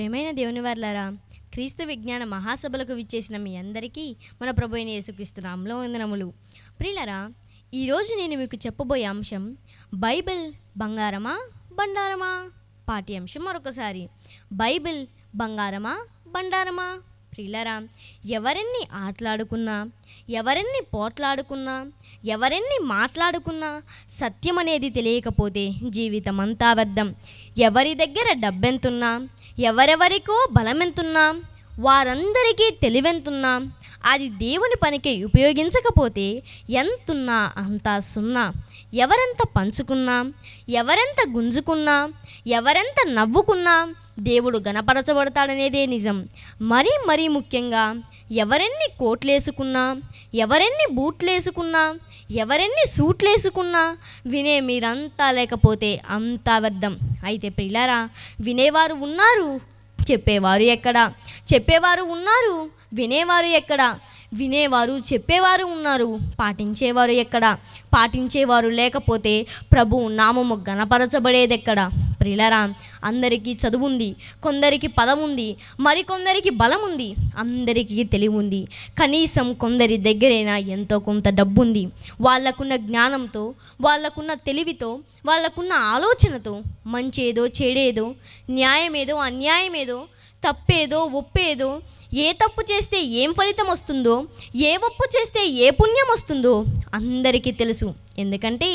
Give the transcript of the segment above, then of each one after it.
ప్రేమైన దేవుని వర్లారా క్రీస్తు విజ్ఞాన మహాసభలకు విచ్చేసిన మీ అందరికీ మన ప్రభు అయిన యేసుక్రీస్తు నామలో వందనములు ప్రియులరా ఈరోజు నేను మీకు చెప్పబోయే అంశం బైబిల్ బంగారమా బండారమా పాఠ్యాంశం మరొకసారి బైబిల్ బంగారమా బండారమా ప్రియులరా ఎవరెన్ని ఆటలాడుకున్నా ఎవరెన్ని పోట్లాడుకున్నా ఎవరెన్ని మాట్లాడుకున్నా సత్యం అనేది తెలియకపోతే జీవితం అంతా వ్యర్థం ఎవరి దగ్గర డబ్బెంతున్నా ఎవరెవరికో బలమెంతున్నా వారందరికీ తెలివెంతున్నా అది దేవుని పనికి ఉపయోగించకపోతే ఎంతున్నా అంతా సున్నా ఎవరెంత పంచుకున్నా ఎవరెంత గుంజుకున్నా ఎవరెంత నవ్వుకున్నా దేవుడు గణపరచబడతాడనేదే నిజం మరీ మరీ ముఖ్యంగా ఎవరెన్ని కోట్లేసుకున్నా ఎవరెన్ని బూట్లేసుకున్నా ఎవరెన్ని సూట్లేసుకున్నా వినే మీరంతా లేకపోతే అంతా వ్యర్థం అయితే పిల్లరా వినేవారు ఉన్నారు చెప్పేవారు ఎక్కడ చెప్పేవారు ఉన్నారు వినేవారు ఎక్కడ వినేవారు చెప్పేవారు ఉన్నారు పాటించేవారు ఎక్కడ పాటించేవారు లేకపోతే ప్రభు నామము గణపరచబడేది ఎక్కడ ప్రిలరా అందరికీ చదువుంది కొందరికి పదముంది మరికొందరికి బలముంది అందరికీ తెలివి ఉంది కనీసం కొందరి దగ్గరైనా ఎంతో కొంత డబ్బుంది వాళ్ళకున్న జ్ఞానంతో వాళ్ళకున్న తెలివితో వాళ్ళకున్న ఆలోచనతో మంచేదో చెడేదో న్యాయమేదో అన్యాయమేదో తప్పేదో ఒప్పేదో ఏ తప్పు చేస్తే ఏం ఫలితం వస్తుందో ఏ ఒప్పు చేస్తే ఏ పుణ్యం వస్తుందో అందరికీ తెలుసు ఎందుకంటే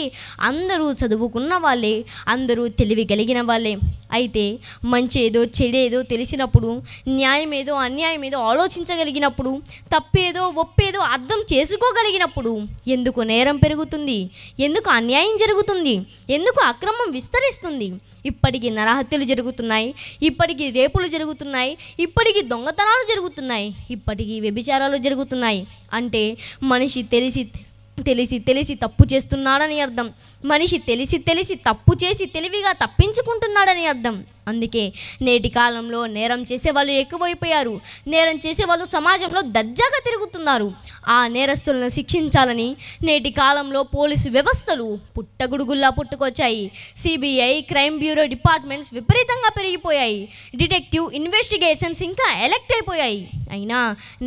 అందరూ చదువుకున్న వాళ్ళే అందరూ తెలివి కలిగిన వాళ్ళే అయితే మంచి ఏదో చెడేదో తెలిసినప్పుడు న్యాయం ఏదో అన్యాయం ఏదో ఆలోచించగలిగినప్పుడు తప్పేదో ఒప్పేదో అర్థం చేసుకోగలిగినప్పుడు ఎందుకు నేరం పెరుగుతుంది ఎందుకు అన్యాయం జరుగుతుంది ఎందుకు అక్రమం విస్తరిస్తుంది ఇప్పటికీ నరహత్యలు జరుగుతున్నాయి ఇప్పటికీ రేపులు జరుగుతున్నాయి ఇప్పటికీ దొంగతనాలు జరుగుతున్నాయి ఇప్పటికీ వ్యభిచారాలు జరుగుతున్నాయి అంటే మనిషి తెలిసి తెలిసి తెలిసి తప్పు చేస్తున్నాడని అర్థం మనిషి తెలిసి తెలిసి తప్పు చేసి తెలివిగా తప్పించుకుంటున్నాడని అర్థం అందుకే నేటి కాలంలో నేరం చేసే వాళ్ళు ఎక్కువైపోయారు నేరం చేసే వాళ్ళు సమాజంలో దర్జాగా తిరుగుతున్నారు ఆ నేరస్తులను శిక్షించాలని నేటి కాలంలో పోలీసు వ్యవస్థలు పుట్టగుడుగుల్లా పుట్టుకొచ్చాయి సిబిఐ క్రైమ్ బ్యూరో డిపార్ట్మెంట్స్ విపరీతంగా పెరిగిపోయాయి డిటెక్టివ్ ఇన్వెస్టిగేషన్స్ ఇంకా ఎలెక్ట్ అయిపోయాయి అయినా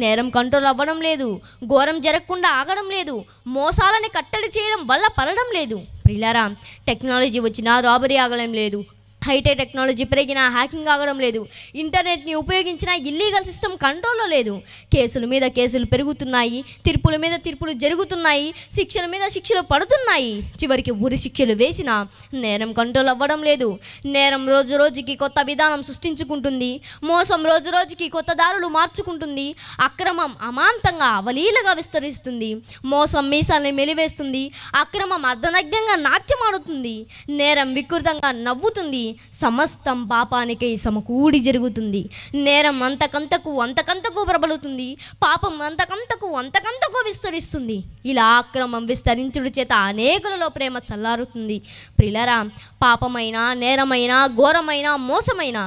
నేరం కంట్రోల్ అవ్వడం లేదు ఘోరం జరగకుండా ఆగడం లేదు మోసాలని కట్టడి చేయడం వల్ల పడడం లేదు ప్రిలారా టెక్నాలజీ వచ్చినా రాబరీ ఆగలేం లేదు హైటెక్ టెక్నాలజీ పెరిగినా హ్యాకింగ్ ఆగడం లేదు ఇంటర్నెట్ని ఉపయోగించిన ఇల్లీగల్ సిస్టమ్ కంట్రోల్లో లేదు కేసుల మీద కేసులు పెరుగుతున్నాయి తీర్పుల మీద తీర్పులు జరుగుతున్నాయి శిక్షల మీద శిక్షలు పడుతున్నాయి చివరికి ఉరి శిక్షలు వేసినా నేరం కంట్రోల్ అవ్వడం లేదు నేరం రోజు రోజుకి కొత్త విధానం సృష్టించుకుంటుంది మోసం రోజు రోజుకి కొత్త దారులు మార్చుకుంటుంది అక్రమం అమాంతంగా అవలీలగా విస్తరిస్తుంది మోసం మీసాలని మెలివేస్తుంది అక్రమం అర్ధనగ్నంగా నాట్యమాడుతుంది నేరం వికృతంగా నవ్వుతుంది సమస్తం పాపానికై సమకూడి జరుగుతుంది నేరం అంతకంతకు అంతకంతకు ప్రబలుతుంది పాపం అంతకంతకు అంతకంతకు విస్తరిస్తుంది ఇలా అక్రమం విస్తరించుడు చేత అనేకులలో ప్రేమ చల్లారుతుంది ప్రిలరా పాపమైన నేరమైన ఘోరమైన మోసమైన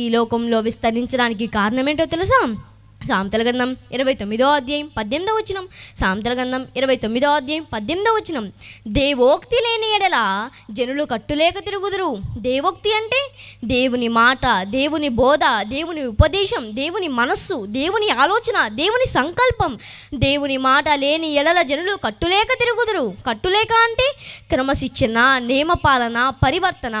ఈ లోకంలో విస్తరించడానికి కారణమేంటో తెలుసా సాంతల గంధం ఇరవై తొమ్మిదో అధ్యాయం పద్దెనిమిదో వచ్చినం సామెతల గంధం ఇరవై తొమ్మిదో అధ్యాయం పద్దెనిమిదో వచ్చినం దేవోక్తి లేని ఎడల జనులు కట్టులేక తిరుగుదురు దేవోక్తి అంటే దేవుని మాట దేవుని బోధ దేవుని ఉపదేశం దేవుని మనస్సు దేవుని ఆలోచన దేవుని సంకల్పం దేవుని మాట లేని ఎడల జనులు కట్టులేక తిరుగుదురు కట్టులేక అంటే క్రమశిక్షణ నియమపాలన పరివర్తన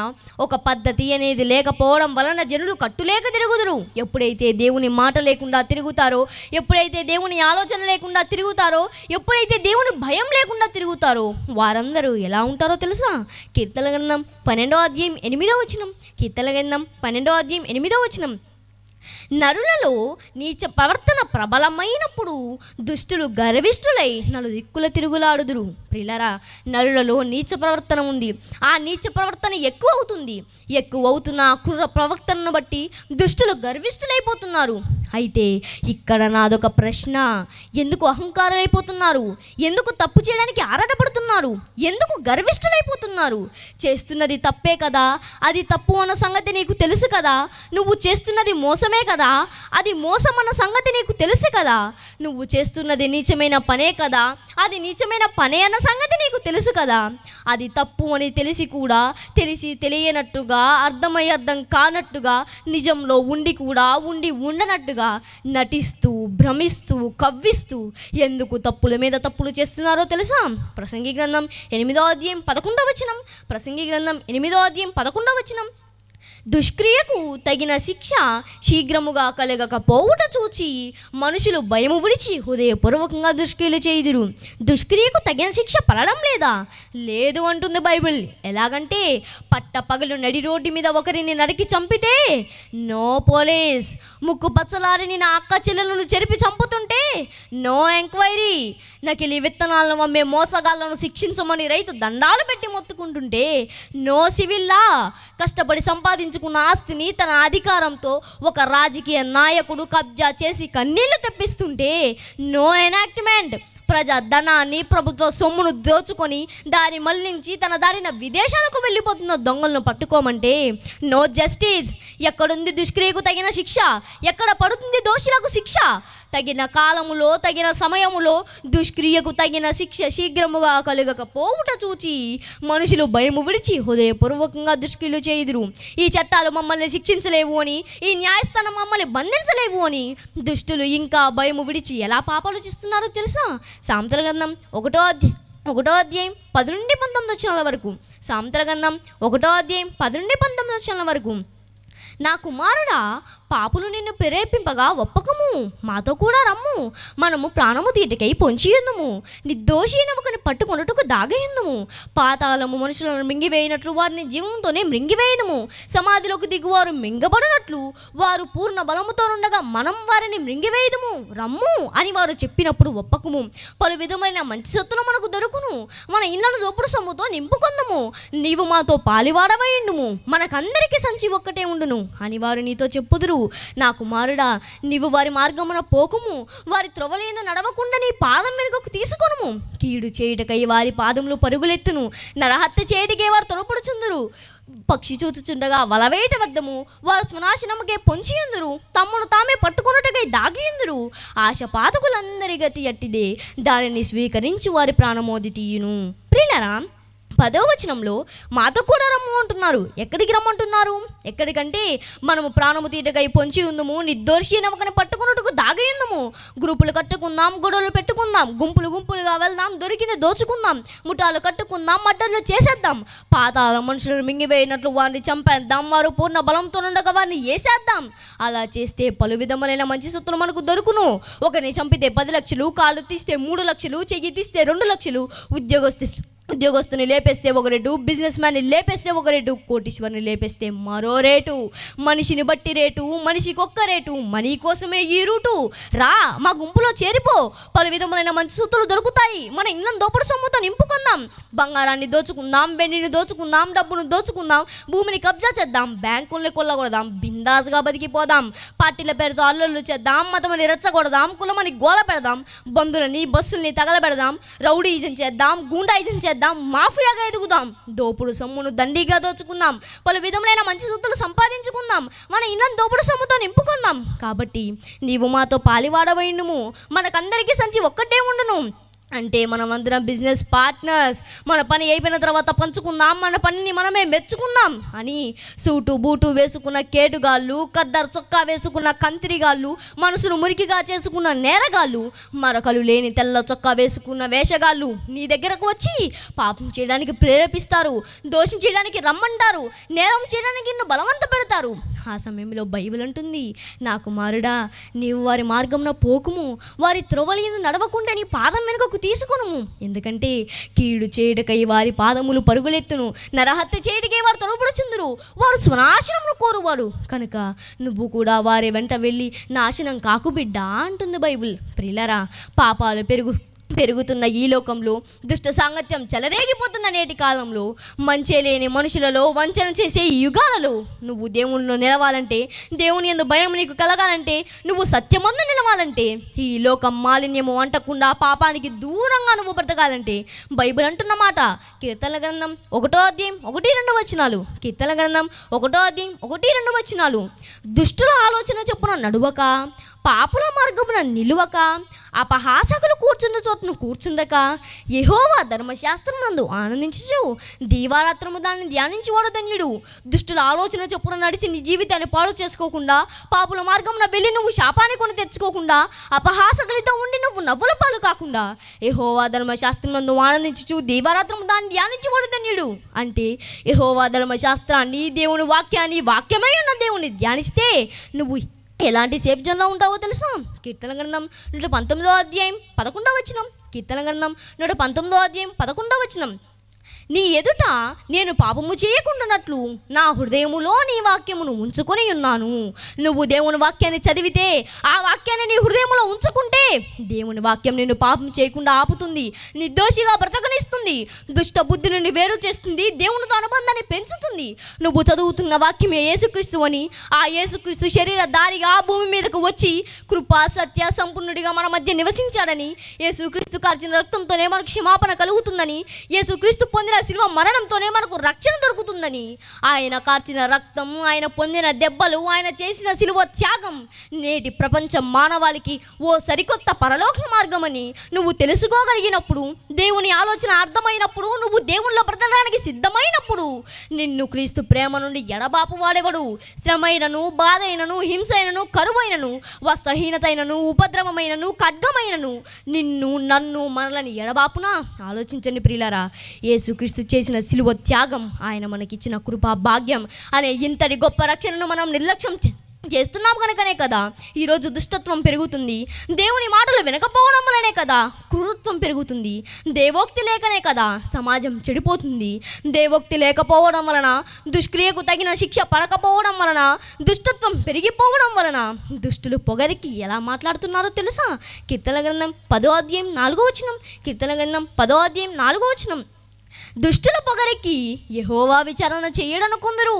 ఒక పద్ధతి అనేది లేకపోవడం వలన జనులు కట్టులేక తిరుగుదురు ఎప్పుడైతే దేవుని మాట లేకుండా తిరుగు తిరుగుతారో ఎప్పుడైతే దేవుని ఆలోచన లేకుండా తిరుగుతారో ఎప్పుడైతే దేవుని భయం లేకుండా తిరుగుతారో వారందరూ ఎలా ఉంటారో తెలుసా కీర్తన గ్రంథం పన్నెండో అధ్యాయం ఎనిమిదో వచనం కీర్తన గ్రంథం పన్నెండో అధ్యాయం ఎనిమిదో వచనం నరులలో నీచ ప్రవర్తన ప్రబలమైనప్పుడు దుష్టులు గర్విష్ఠులై నలు దిక్కుల తిరుగులాడుదురు ప్రిలరా నరులలో నీచ ప్రవర్తన ఉంది ఆ నీచ ప్రవర్తన ఎక్కువ అవుతుంది ఎక్కువ అవుతున్న కుర్ర ప్రవర్తనను బట్టి దుష్టులు గర్విష్ఠులైపోతున్నారు అయితే ఇక్కడ నాదొక ప్రశ్న ఎందుకు అహంకారులైపోతున్నారు ఎందుకు తప్పు చేయడానికి ఆరాటపడుతున్నారు ఎందుకు గర్విష్ఠులైపోతున్నారు చేస్తున్నది తప్పే కదా అది తప్పు అన్న సంగతి నీకు తెలుసు కదా నువ్వు చేస్తున్నది మోసమే కదా అది మోసం అన్న సంగతి నీకు తెలుసు కదా నువ్వు చేస్తున్నది నీచమైన పనే కదా అది నీచమైన పనే అన్న సంగతి నీకు తెలుసు కదా అది తప్పు అని తెలిసి కూడా తెలిసి తెలియనట్టుగా అర్థమయ్యే అర్థం కానట్టుగా నిజంలో ఉండి కూడా ఉండి ఉండనట్టుగా నటిస్తూ భ్రమిస్తూ కవ్విస్తూ ఎందుకు తప్పుల మీద తప్పులు చేస్తున్నారో తెలుసా ప్రసంగి గ్రంథం ఎనిమిదో అధ్యాయం పదకొండవచనం వచనం ప్రసంగి గ్రంథం ఎనిమిదో అధ్యాయం పదకొండవచనం వచనం దుష్క్రియకు తగిన శిక్ష శీఘ్రముగా కలగకపోవుట చూచి మనుషులు భయము విడిచి హృదయపూర్వకంగా దుష్క్రియలు చేయుదురు దుష్క్రియకు తగిన శిక్ష పడడం లేదా లేదు అంటుంది బైబిల్ ఎలాగంటే పట్టపగలు నడి రోడ్డు మీద ఒకరిని నరికి చంపితే నో పోలీస్ ముక్కు పచ్చలారిని నా అక్క చెల్లెలను చెరిపి చంపుతుంటే నో ఎంక్వైరీ నకిలీ విత్తనాలను అమ్మే మోసగాళ్లను శిక్షించమని రైతు దండాలు పెట్టి మొత్తుకుంటుంటే నో సివిల్లా కష్టపడి సంపాదించు సంపాదించుకున్న ఆస్తిని తన అధికారంతో ఒక రాజకీయ నాయకుడు కబ్జా చేసి కన్నీళ్లు తెప్పిస్తుంటే నో ఎనాక్ట్మెంట్ ధనాన్ని ప్రభుత్వ సొమ్మును దోచుకొని దాని మళ్ళించి తన దారిన విదేశాలకు వెళ్ళిపోతున్న దొంగలను పట్టుకోమంటే నో జస్టిస్ ఎక్కడుంది దుష్క్రియకు తగిన శిక్ష ఎక్కడ పడుతుంది దోషులకు శిక్ష తగిన కాలములో తగిన సమయములో దుష్క్రియకు తగిన శిక్ష శీఘ్రముగా కలుగకపోవుట చూచి మనుషులు భయము విడిచి హృదయపూర్వకంగా దుష్క్రియలు చేయుదురు ఈ చట్టాలు మమ్మల్ని శిక్షించలేవు అని ఈ న్యాయస్థానం మమ్మల్ని బంధించలేవు అని దుష్టులు ఇంకా భయము విడిచి ఎలా పాపాలు చేస్తున్నారో తెలుసా సాంతల గ్రంథం ఒకటో అధ్యాయం ఒకటో అధ్యాయం పది నుండి పంతొమ్మిది వచ్చినాల వరకు సాంతల గ్రంథం ఒకటో అధ్యాయం పది నుండి పంతొమ్మిది వచ్చినాల వరకు నా కుమారుడా పాపులు నిన్ను ప్రేరేపింపగా ఒప్పకము మాతో కూడా రమ్ము మనము ప్రాణము తీటికై పొంచియుందుము నిర్దోషీనముకని పట్టుకొనుటకు దాగయుందుము పాతాళము మనుషులను మింగివేయినట్లు వారిని జీవంతోనే మృంగివేయదుము సమాధిలోకి దిగువారు మింగబడినట్లు వారు పూర్ణ బలముతోనుండగా మనం వారిని మృంగివేయదుము రమ్ము అని వారు చెప్పినప్పుడు ఒప్పకము పలు విధమైన మంచి సొత్తులు మనకు దొరుకును మన ఇళ్లను దోపుడు సొమ్ముతో నింపుకుందము నీవు మాతో పాలివాడవయ్యుము మనకందరికీ సంచి ఒక్కటే ఉండును అని వారు నీతో చెప్పుదురు నా కుమారుడా నీవు వారి మార్గమున పోకుము వారి త్రవలేందు నడవకుండా నీ పాదం వెనుకకు తీసుకొనుము కీడు చేయుటకై వారి పాదములు పరుగులెత్తును నరహత్య చేయుటకే వారు తొడపడుచుందరు పక్షి చూచుచుండగా వలవేట వద్దము వారు స్వనాశనముకే పొంచియుందురు తమ్మును తామే పట్టుకున్నట్టుగా దాగియుందురు పాదకులందరి గతి ఎట్టిదే దానిని స్వీకరించి వారి ప్రాణమోది తీయును ప్రిలరాం పదో వచనంలో మాతో కూడా రమ్మంటున్నారు ఎక్కడికి రమ్మంటున్నారు ఎక్కడికంటే మనము ప్రాణము తీటకై పొంచి ఉందము నిర్దోషి నమ్మకని పట్టుకున్నట్టుకు దాగయిందము గ్రూపులు కట్టుకుందాం గొడవలు పెట్టుకుందాం గుంపులు గుంపులుగా వెళ్దాం దొరికింది దోచుకుందాం ముఠాలు కట్టుకుందాం మడ్డలు చేసేద్దాం పాతాల మనుషులను మింగివేయినట్లు వారిని చంపేద్దాం వారు పూర్ణ బలంతో ఉండగా వారిని వేసేద్దాం అలా చేస్తే పలు విధములైన మంచి సొత్తులు మనకు దొరుకును ఒకరిని చంపితే పది లక్షలు కాళ్ళు తీస్తే మూడు లక్షలు చెయ్యి తీస్తే రెండు లక్షలు ఉద్యోగస్తులు ఉద్యోగస్తుని లేపేస్తే ఒక రేటు బిజినెస్ మ్యాన్ని లేపేస్తే ఒక రేటు కోటీశ్వరిని లేపేస్తే మరో రేటు మనిషిని బట్టి రేటు మనిషికి ఒక్క రేటు మనీ కోసమే ఈ రూటు రా మా గుంపులో చేరిపో పలు విధములైన మంచి సూతులు దొరుకుతాయి మన ఇళ్ళం దోపుడు సొమ్ముతో నింపుకుందాం బంగారాన్ని దోచుకుందాం వెండిని దోచుకుందాం డబ్బును దోచుకుందాం భూమిని కబ్జా చేద్దాం బ్యాంకుల్ని కొల్లగొడదాం బిందాజ్గా బతికిపోదాం పార్టీల పేరుతో అల్లుళ్ళు చేద్దాం మతమని రెచ్చగొడదాం కులమని గోల పెడదాం బంధులని బస్సుల్ని తగలబెడదాం రౌడీజం చేద్దాం గూండాయిజం చేద్దాం చేద్దాం మాఫియాగా ఎదుగుదాం దోపుడు సొమ్మును దండిగా దోచుకుందాం పలు విధములైన మంచి సొత్తులు సంపాదించుకుందాం మన ఇళ్ళని దోపుడు సొమ్ముతో నింపుకుందాం కాబట్టి నీవు మాతో పాలివాడవైండుము మనకందరికీ సంచి ఒక్కటే ఉండును అంటే మనం అందరం బిజినెస్ పార్ట్నర్స్ మన పని అయిపోయిన తర్వాత పంచుకుందాం మన పనిని మనమే మెచ్చుకుందాం అని సూటు బూటు వేసుకున్న కేటుగాళ్ళు కద్దర్ చొక్కా వేసుకున్న కంతిరిగాళ్ళు మనసును మురికిగా చేసుకున్న నేరగాళ్ళు మరొకలు లేని తెల్ల చొక్కా వేసుకున్న వేషగాళ్ళు నీ దగ్గరకు వచ్చి పాపం చేయడానికి ప్రేరేపిస్తారు దోషం చేయడానికి రమ్మంటారు నేరం చేయడానికి నిన్ను బలవంత పెడతారు ఆ సమయంలో బైబిల్ అంటుంది నా కుమారుడా నీవు వారి మార్గంలో పోకుము వారి త్రోవలి నడవకుండా నీ పాదం వెనుకకు వెనుకకు తీసుకును ఎందుకంటే కీడు చేయటకై వారి పాదములు పరుగులెత్తును నరహత్య చేయటకై వారు తొలపడుచుందురు వారు స్వనాశనమును కోరువారు కనుక నువ్వు కూడా వారి వెంట వెళ్ళి నాశనం కాకు బిడ్డ అంటుంది బైబుల్ ప్రిలరా పాపాలు పెరుగు పెరుగుతున్న ఈ లోకంలో దుష్ట సాంగత్యం చెలరేగిపోతున్న నేటి కాలంలో మంచి లేని మనుషులలో వంచన చేసే యుగాలలో నువ్వు దేవునిలో నిలవాలంటే దేవుని ఎందు భయం నీకు కలగాలంటే నువ్వు సత్యమందు నిలవాలంటే ఈ లోకం మాలిన్యము అంటకుండా పాపానికి దూరంగా నువ్వు బ్రతకాలంటే బైబిల్ అంటున్నమాట కీర్తన గ్రంథం ఒకటో అధ్యయం ఒకటి రెండు వచనాలు కీర్తన గ్రంథం ఒకటో అధ్యయం ఒకటి రెండు వచనాలు దుష్టుల ఆలోచన చెప్పున నడువక పాపుల మార్గమున నిలువక అపహాసకులు కూర్చున్న చోటును కూర్చుండక యహోవా ధర్మశాస్త్రం నందు ఆనందించు దీవారాత్రము దాన్ని ధ్యానించువాడు ధన్యుడు దుష్టుల ఆలోచన చొప్పున నడిచి నీ జీవితాన్ని పాడు చేసుకోకుండా పాపుల మార్గమున వెళ్ళి నువ్వు శాపాన్ని కొని తెచ్చుకోకుండా అపహాసకులతో ఉండి నువ్వు నవ్వుల పాలు కాకుండా యహోవా ధర్మశాస్త్రం నందు ఆనందించు దీవారాత్రము దాన్ని ధ్యానించి ధన్యుడు అంటే యహోవా ధర్మశాస్త్రాన్ని దేవుని వాక్యాన్ని వాక్యమై ఉన్న దేవుని ధ్యానిస్తే నువ్వు ఎలాంటి సేఫ్ జోన్లో ఉంటావో తెలుసా కీర్తన గ్రంథం నూట పంతొమ్మిదో అధ్యాయం పదకొండవ వచ్చినాం కీర్తన గ్రంథం నూట పంతొమ్మిదో అధ్యాయం పదకొండవ వచ్చినాం నీ ఎదుట నేను పాపము చేయకుండానట్లు నా హృదయములో నీ వాక్యమును ఉంచుకొని ఉన్నాను నువ్వు దేవుని వాక్యాన్ని చదివితే ఆ వాక్యాన్ని నీ హృదయంలో ఉంచుకుంటే దేవుని వాక్యం నేను పాపం చేయకుండా ఆపుతుంది నిర్దోషిగా బ్రతకనిస్తుంది దుష్ట బుద్ధి నుండి వేరు చేస్తుంది దేవునితో అనుబంధాన్ని పెంచుతుంది నువ్వు చదువుతున్న వాక్యమే యేసుక్రీస్తు అని ఆ యేసుక్రీస్తు శరీర దారిగా భూమి మీదకు వచ్చి కృపా సత్య సంపూర్ణుడిగా మన మధ్య నివసించాడని యేసుక్రీస్తు కార్చిన రక్తంతోనే మనకు క్షమాపణ కలుగుతుందని యేసుక్రీస్తు పొందిన శిలువ మరణంతోనే మనకు రక్షణ దొరుకుతుందని ఆయన కార్చిన రక్తం ఆయన పొందిన దెబ్బలు ఆయన చేసిన శిలువ త్యాగం నేటి ప్రపంచ మానవాళికి ఓ సరికొత్త పరలోక మార్గమని నువ్వు తెలుసుకోగలిగినప్పుడు దేవుని ఆలోచన అర్థమైనప్పుడు నువ్వు దేవుళ్ళ బ్రతకడానికి సిద్ధమైనప్పుడు నిన్ను క్రీస్తు ప్రేమ నుండి ఎడబాపు వాడేవాడు శ్రమైనను బాధైనను హింసైనను కరువైనను వస్త్రహీనతైనను ఉపద్రవమైనను ఖడ్గమైనను నిన్ను నన్ను మనలని ఎడబాపునా ఆలోచించండి ప్రియులారా యేసు యేసుక్రీస్తు చేసిన సిలువ త్యాగం ఆయన మనకిచ్చిన కృపా భాగ్యం అనే ఇంతటి గొప్ప రక్షణను మనం నిర్లక్ష్యం చేస్తున్నాం కనుకనే కదా ఈరోజు దుష్టత్వం పెరుగుతుంది దేవుని మాటలు వినకపోవడం వలనే కదా క్రూరత్వం పెరుగుతుంది దేవోక్తి లేకనే కదా సమాజం చెడిపోతుంది దేవోక్తి లేకపోవడం వలన దుష్క్రియకు తగిన శిక్ష పడకపోవడం వలన దుష్టత్వం పెరిగిపోవడం వలన దుష్టులు పొగరికి ఎలా మాట్లాడుతున్నారో తెలుసా కీర్తన గ్రంథం పదో అధ్యాయం నాలుగో వచనం కీర్తన గ్రంథం పదో అధ్యాయం నాలుగో వచనం దుష్టుల పొగరికి యహోవా విచారణ చేయడను కొందరు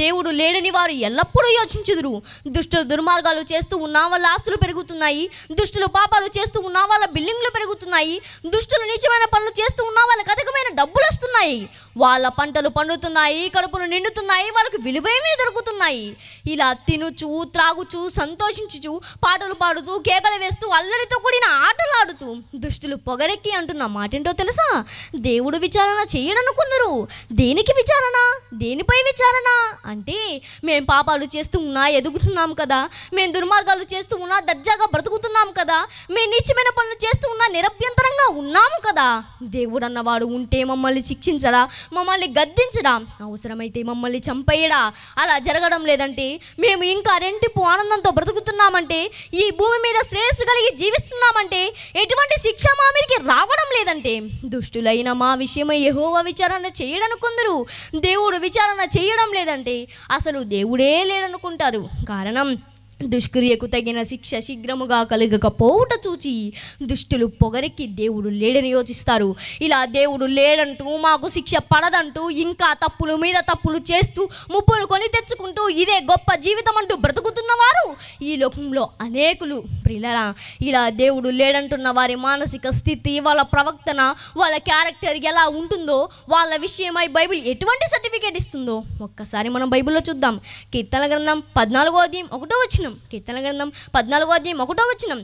దేవుడు లేడని వారు ఎల్లప్పుడూ యోచించుదురు దుష్టుల దుర్మార్గాలు చేస్తూ ఉన్న వాళ్ళ ఆస్తులు పెరుగుతున్నాయి దుష్టుల పాపాలు చేస్తూ ఉన్నా వాళ్ళ బిల్డింగ్లు పెరుగుతున్నాయి దుష్టుల నీచమైన పనులు చేస్తూ ఉన్న వాళ్ళకి అధికమైన డబ్బులు వస్తున్నాయి వాళ్ళ పంటలు పండుతున్నాయి కడుపులు నిండుతున్నాయి వాళ్ళకి విలువేమీ దొరుకుతున్నాయి ఇలా తినుచు త్రాగుచు సంతోషించుచు పాటలు పాడుతూ కేకలు వేస్తూ అల్లరితో కూడిన ఆటలాడుతూ దుష్టులు పొగరెక్కి అంటున్న మాటేంటో తెలుసా దేవుడు విచారణ విచారణ చేయననుకుందరు దేనికి విచారణ దేనిపై విచారణ అంటే మేము పాపాలు చేస్తూ ఉన్నా ఎదుగుతున్నాం కదా మేము దుర్మార్గాలు చేస్తూ ఉన్నా దర్జాగా బ్రతుకుతున్నాం కదా మేము నీచమైన పనులు చేస్తూ ఉన్నా నిరభ్యంతరంగా ఉన్నాము కదా దేవుడు అన్నవాడు ఉంటే మమ్మల్ని శిక్షించరా మమ్మల్ని గద్దించరా అవసరమైతే మమ్మల్ని చంపేయడా అలా జరగడం లేదంటే మేము ఇంకా రెంటిపు ఆనందంతో బ్రతుకుతున్నామంటే ఈ భూమి మీద శ్రేయస్సు కలిగి జీవిస్తున్నామంటే ఎటువంటి శిక్ష మా మీదకి రావడం లేదంటే దుష్టులైన మా విషయమై యహోవా విచారణ చేయడనుకుందరు కొందరు దేవుడు విచారణ చేయడం లేదంటే అసలు దేవుడే లేడనుకుంటారు కారణం దుష్క్రియకు తగిన శిక్ష శీఘ్రముగా కలగకపోవుట చూచి దుష్టులు పొగరికి దేవుడు లేడని యోచిస్తారు ఇలా దేవుడు లేడంటూ మాకు శిక్ష పడదంటూ ఇంకా తప్పులు మీద తప్పులు చేస్తూ ముప్పులు కొని తెచ్చుకుంటూ ఇదే గొప్ప జీవితం అంటూ బ్రతుకుతున్నవారు ఈ లోకంలో అనేకులు ప్రిలరా ఇలా దేవుడు లేడంటున్న వారి మానసిక స్థితి వాళ్ళ ప్రవక్తన వాళ్ళ క్యారెక్టర్ ఎలా ఉంటుందో వాళ్ళ విషయమై బైబిల్ ఎటువంటి సర్టిఫికేట్ ఇస్తుందో ఒక్కసారి మనం బైబిల్లో చూద్దాం కీర్తన గ్రంథం పద్నాలుగో అధ్యాయం ఒకటో వచ్చిన వచనం కీర్తన గ్రంథం పద్నాలుగో అధ్యాయం ఒకటో వచనం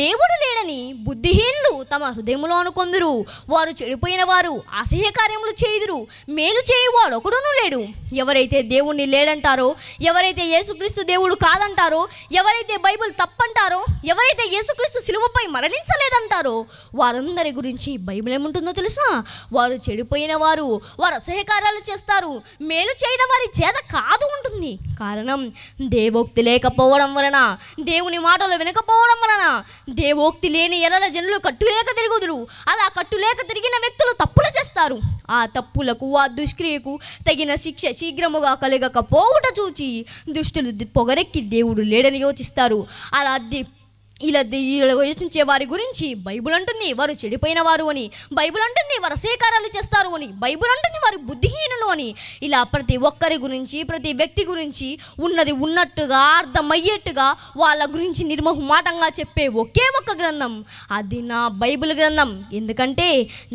దేవుడు లేడని బుద్ధిహీనులు తమ హృదయంలో అనుకొందురు వారు చెడిపోయిన వారు అసహ్య కార్యములు చేయుదురు మేలు చేయువాడు ఒకడునూ లేడు ఎవరైతే దేవుణ్ణి లేడంటారో ఎవరైతే యేసుక్రీస్తు దేవుడు కాదంటారో ఎవరైతే బైబుల్ తప్పంటారో ఎవరైతే యేసుక్రీస్తు సిలువపై మరణించలేదంటారో వారందరి గురించి బైబిల్ ఏముంటుందో తెలుసా వారు చెడిపోయిన వారు వారు అసహ్యకార్యాలు చేస్తారు మేలు చేయడం వారి చేత కాదు ఉంటుంది కారణం దేవోక్తి లేకపోవడం వలన దేవుని మాటలు వినకపోవడం వలన దేవోక్తి లేని ఎలల జనులు కట్టులేక తిరుగుదురు అలా కట్టులేక తిరిగిన వ్యక్తులు తప్పులు చేస్తారు ఆ తప్పులకు ఆ దుష్క్రియకు తగిన శిక్ష శీఘ్రముగా కలగకపోవుట చూచి దుష్టులు పొగరెక్కి దేవుడు లేడని యోచిస్తారు అలా ఇలా ఇలా యోచించే వారి గురించి బైబుల్ అంటుంది వారు చెడిపోయిన వారు అని బైబుల్ అంటుంది వారు అసేకారాలు చేస్తారు అని బైబుల్ అంటుంది వారు బుద్ధిహీనులు అని ఇలా ప్రతి ఒక్కరి గురించి ప్రతి వ్యక్తి గురించి ఉన్నది ఉన్నట్టుగా అర్థమయ్యేట్టుగా వాళ్ళ గురించి నిర్మహుమాటంగా చెప్పే ఒకే ఒక్క గ్రంథం అది నా బైబిల్ గ్రంథం ఎందుకంటే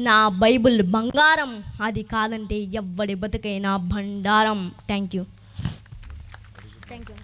నా బైబుల్ బంగారం అది కాదంటే ఎవ్వడి బతుకైనా భండారం థ్యాంక్ యూ థ్యాంక్ యూ